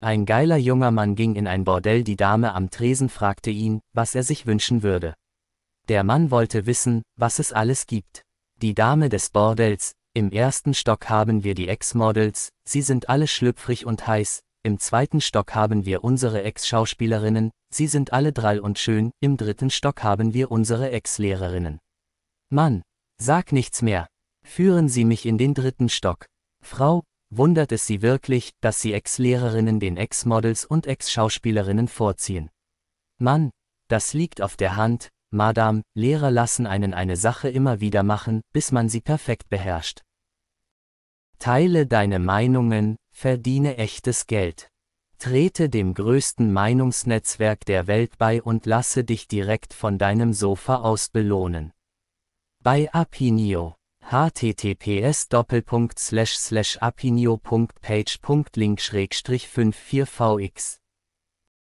Ein geiler junger Mann ging in ein Bordell, die Dame am Tresen fragte ihn, was er sich wünschen würde. Der Mann wollte wissen, was es alles gibt. Die Dame des Bordells, im ersten Stock haben wir die Ex-Models, sie sind alle schlüpfrig und heiß, im zweiten Stock haben wir unsere Ex-Schauspielerinnen, sie sind alle drall und schön, im dritten Stock haben wir unsere Ex-Lehrerinnen. Mann, sag nichts mehr. Führen Sie mich in den dritten Stock. Frau, wundert es sie wirklich, dass sie Ex-Lehrerinnen den Ex-Models und Ex-Schauspielerinnen vorziehen. Mann, das liegt auf der Hand, Madame, Lehrer lassen einen eine Sache immer wieder machen, bis man sie perfekt beherrscht. Teile deine Meinungen, verdiene echtes Geld. Trete dem größten Meinungsnetzwerk der Welt bei und lasse dich direkt von deinem Sofa aus belohnen. Bei Apinio https apinio.page.link-54vx